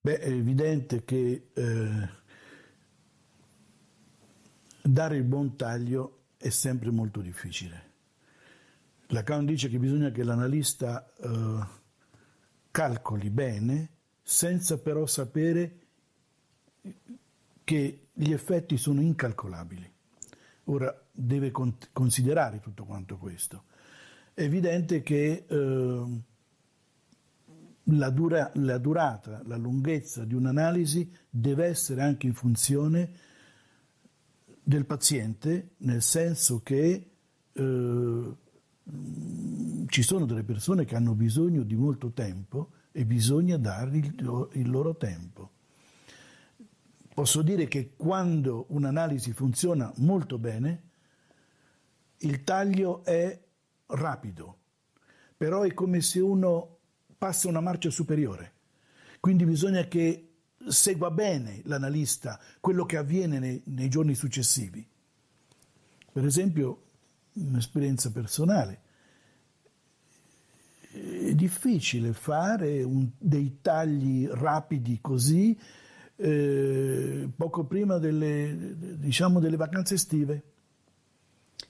Beh, è evidente che eh, dare il buon taglio è sempre molto difficile. Lacan dice che bisogna che l'analista eh, calcoli bene senza però sapere che gli effetti sono incalcolabili. Ora deve considerare tutto quanto questo. È evidente che eh, la, dura, la durata, la lunghezza di un'analisi deve essere anche in funzione del paziente, nel senso che eh, ci sono delle persone che hanno bisogno di molto tempo e bisogna dargli il, il loro tempo. Posso dire che quando un'analisi funziona molto bene, il taglio è rapido, però è come se uno passa una marcia superiore. Quindi bisogna che segua bene l'analista quello che avviene nei, nei giorni successivi. Per esempio, un'esperienza personale. È difficile fare un, dei tagli rapidi così eh, poco prima delle, diciamo, delle vacanze estive,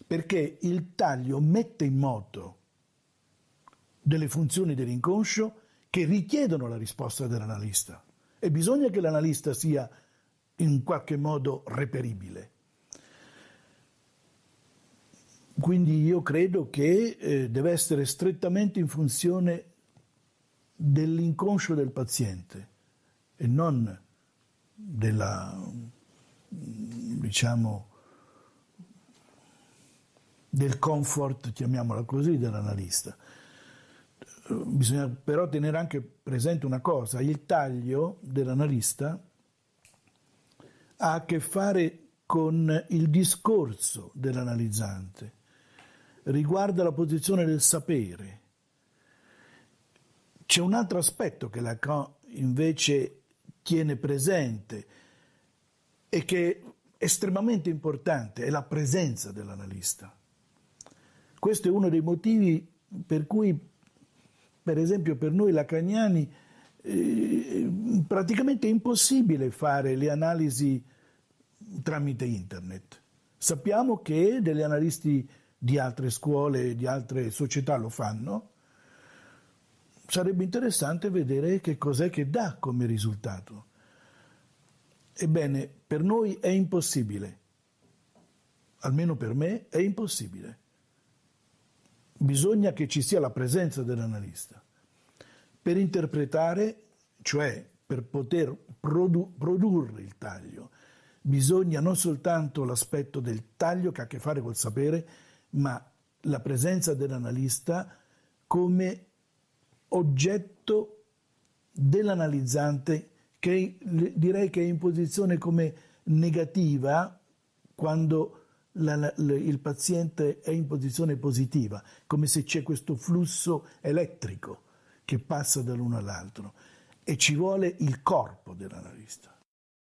perché il taglio mette in moto delle funzioni dell'inconscio che richiedono la risposta dell'analista e bisogna che l'analista sia in qualche modo reperibile. Quindi io credo che eh, deve essere strettamente in funzione dell'inconscio del paziente e non della, diciamo, del comfort, chiamiamola così, dell'analista bisogna però tenere anche presente una cosa, il taglio dell'analista ha a che fare con il discorso dell'analizzante, riguarda la posizione del sapere. C'è un altro aspetto che Lacan invece tiene presente e che è estremamente importante, è la presenza dell'analista. Questo è uno dei motivi per cui per esempio per noi lacagnani eh, praticamente è impossibile fare le analisi tramite internet. Sappiamo che degli analisti di altre scuole, e di altre società lo fanno. Sarebbe interessante vedere che cos'è che dà come risultato. Ebbene, per noi è impossibile, almeno per me è impossibile bisogna che ci sia la presenza dell'analista per interpretare, cioè per poter produ- produrre il taglio. Bisogna non soltanto l'aspetto del taglio che ha a che fare col sapere, ma la presenza dell'analista come oggetto dell'analizzante che direi che è in posizione come negativa quando la, la, il paziente è in posizione positiva, come se c'è questo flusso elettrico che passa dall'uno all'altro e ci vuole il corpo dell'analista.